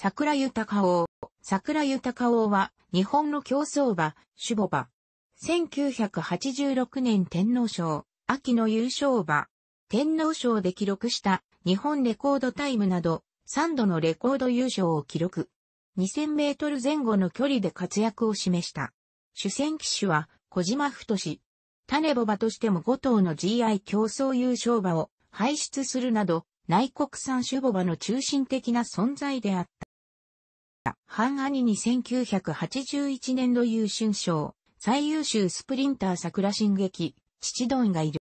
桜豊王。桜豊王は、日本の競争馬、守母馬。1986年天皇賞、秋の優勝馬。天皇賞で記録した日本レコードタイムなど、3度のレコード優勝を記録。2000メートル前後の距離で活躍を示した。主戦騎手は、小島太志。種ボ馬としても5頭の GI 競争優勝馬を輩出するなど、内国産守母馬の中心的な存在であった。半兄に1981年度優秀賞、最優秀スプリンター桜進撃、父ドンがいる。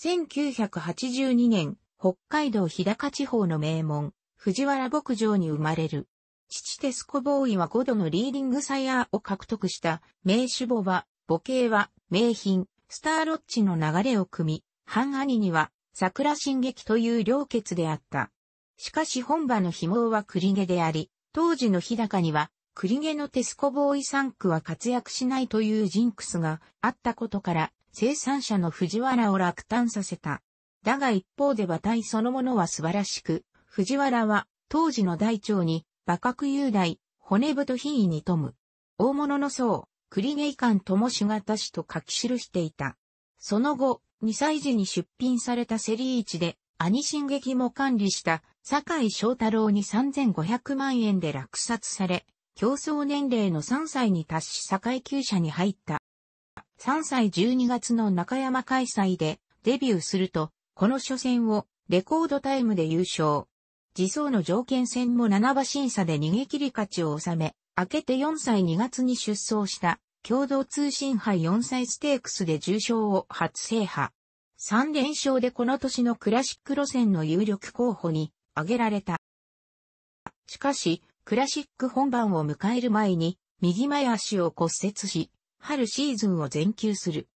1982年、北海道日高地方の名門、藤原牧場に生まれる。父テスコボーイは5度のリーディングサイヤーを獲得した名手母は、母系は、名品、スターロッチの流れを組み、半兄には、桜進撃という両決であった。しかし本場の紐は栗毛であり、当時の日高には、栗毛のテスコボーイ3区は活躍しないというジンクスがあったことから、生産者の藤原を落胆させた。だが一方で馬体そのものは素晴らしく、藤原は当時の大腸に、馬角雄大、骨太品位に富む。大物の層、栗毛遺憾ともしがたしと書き記していた。その後、2歳児に出品されたセリーチで、兄進撃も管理した坂井翔太郎に3500万円で落札され、競争年齢の3歳に達し坂井厩舎に入った。3歳12月の中山開催でデビューすると、この初戦をレコードタイムで優勝。自走の条件戦も7馬審査で逃げ切り勝ちを収め、明けて4歳2月に出走した共同通信杯4歳ステークスで重賞を初制覇。3連勝でこの年のクラシック路線の有力候補に挙げられた。しかし、クラシック本番を迎える前に、右前足を骨折し、春シーズンを全休する。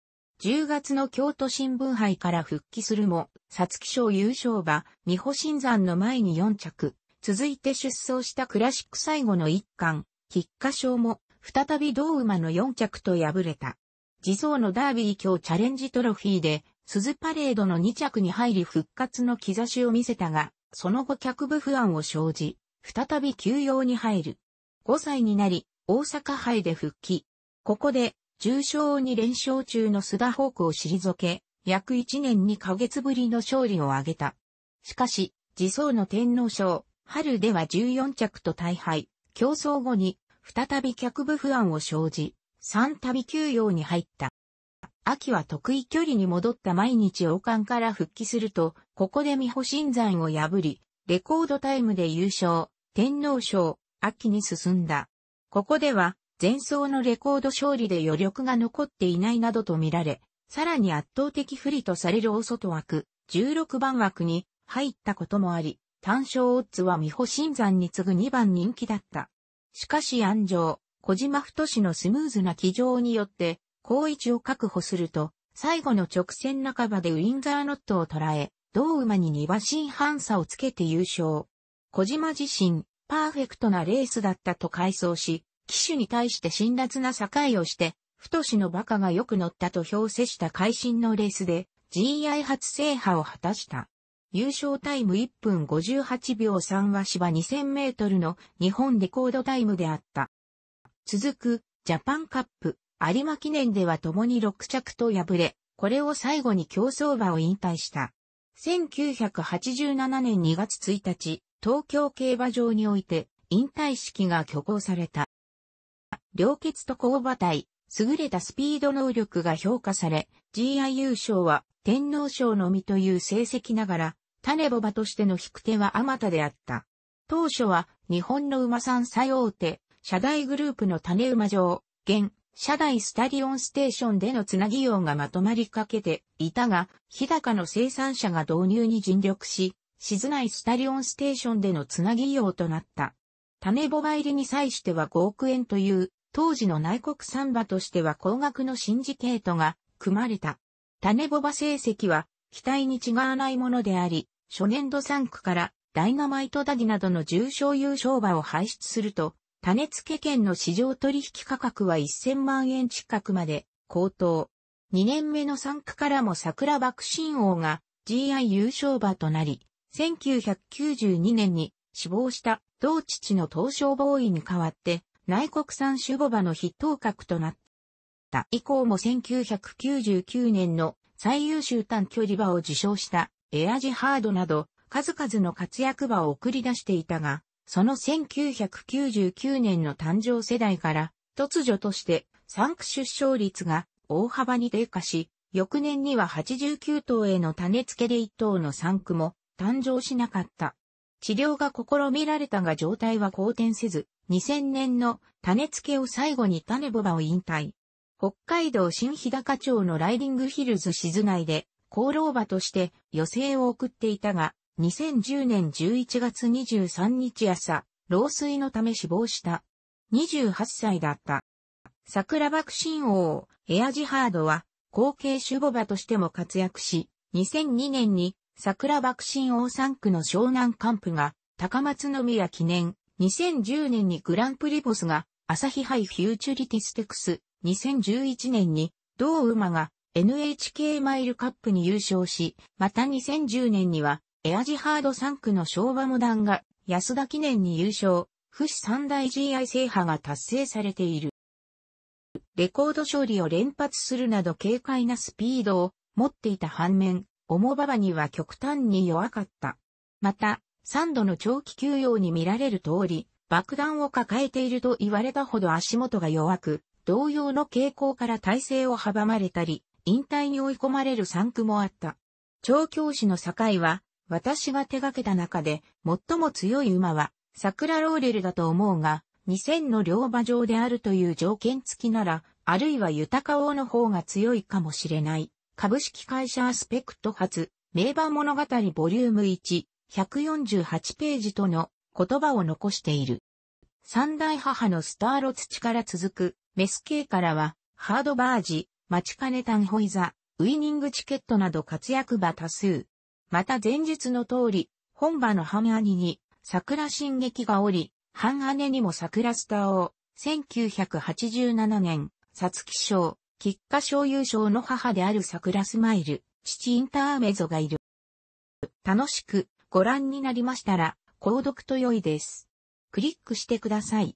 10月の京都新聞杯から復帰するも、皐月賞優勝馬、美穂新山の前に4着、続いて出走したクラシック最後の一冠、菊花賞も、再び同馬の4着と敗れた。地蔵のダービー今日チャレンジトロフィーで、鈴パレードの2着に入り復活の兆しを見せたが、その後客部不安を生じ、再び休養に入る。5歳になり、大阪杯で復帰。ここで、重賞に連勝中の須田ホークを退け、約1年2ヶ月ぶりの勝利を挙げた。しかし、自走の天皇賞、春では14着と大敗、競争後に、再び客部不安を生じ、3度休養に入った。秋は得意距離に戻った毎日王冠から復帰すると、ここで美保新山を破り、レコードタイムで優勝、天皇賞、秋に進んだ。ここでは、前走のレコード勝利で余力が残っていないなどと見られ、さらに圧倒的不利とされる大外枠、16番枠に入ったこともあり、単勝オッズは美保新山に次ぐ2番人気だった。しかし安城、小島太のスムーズな騎乗によって、高位置を確保すると、最後の直線半ばでウィンザーノットを捉え、同馬に2馬身半差をつけて優勝。小島自身、パーフェクトなレースだったと回想し、騎手に対して辛辣な境をして、太しの馬鹿がよく乗ったと評せした会心のレースで、GI 初制覇を果たした。優勝タイム1分58秒3は芝2000メートルの日本レコードタイムであった。続く、ジャパンカップ。有馬記念では共に6着と敗れ、これを最後に競走馬を引退した。1987年2月1日、東京競馬場において引退式が挙行された。両血と交馬隊、優れたスピード能力が評価され、g i 優勝は天皇賞のみという成績ながら、種ボ馬としての引く手はあまたであった。当初は日本の馬産最大手、社大グループの種馬場、現社内スタディオンステーションでのつなぎ用がまとまりかけていたが、日高の生産者が導入に尽力し、静内スタディオンステーションでのつなぎ用となった。種ボバ入りに際しては5億円という、当時の内国産馬としては高額のシンジケートが組まれた。種ボバ成績は、期待に違わないものであり、初年度3区からダイナマイトダディなどの重賞優勝馬を輩出すると、種付け券の市場取引価格は1000万円近くまで高騰。2年目の産区からも桜爆心王が GI 優勝馬となり、1992年に死亡した同父の東証ボーイに代わって内国産守護馬の筆頭格となった。以降も1999年の最優秀短距離馬を受賞したエアジハードなど数々の活躍馬を送り出していたが、その1999年の誕生世代から、突如として産区出生率が大幅に低下し、翌年には89頭への種付けで1頭の産区も誕生しなかった。治療が試みられたが状態は好転せず、2000年の種付けを最後に種ボバを引退。北海道新日高町のライディングヒルズ静内で、功労馬として余生を送っていたが、2010年11月23日朝、老衰のため死亡した。28歳だった。桜爆心王、エアジハードは、後継守護馬としても活躍し、2002年に桜爆心王3区の湘南カンプが、高松宮記念、2010年にグランプリボスが、朝日杯フューチュリティステクス、2011年に、同馬が NHK マイルカップに優勝し、また2010年には、エアジハード3区の昭和モダンが安田記念に優勝、富士三大 GI 制覇が達成されている。レコード勝利を連発するなど軽快なスピードを持っていた反面、オモババには極端に弱かった。また、3度の長期休養に見られる通り、爆弾を抱えていると言われたほど足元が弱く、同様の傾向から体勢を阻まれたり、引退に追い込まれる3区もあった。調教師の境は、私が手掛けた中で、最も強い馬は、桜ローレルだと思うが、2000の両馬場であるという条件付きなら、あるいは豊王の方が強いかもしれない。株式会社アスペクト発、名馬物語ボリューム1、148ページとの言葉を残している。三大母のスターロツチから続く、メス系からは、ハードバージ、マチカネタンホイザ、ウィニングチケットなど活躍馬多数。また前述の通り、本場の半兄に桜進撃がおり、半姉にも桜スターを、1987年、皐月賞、菊花賞優勝の母である桜スマイル、父インターメゾがいる。楽しくご覧になりましたら、購読と良いです。クリックしてください。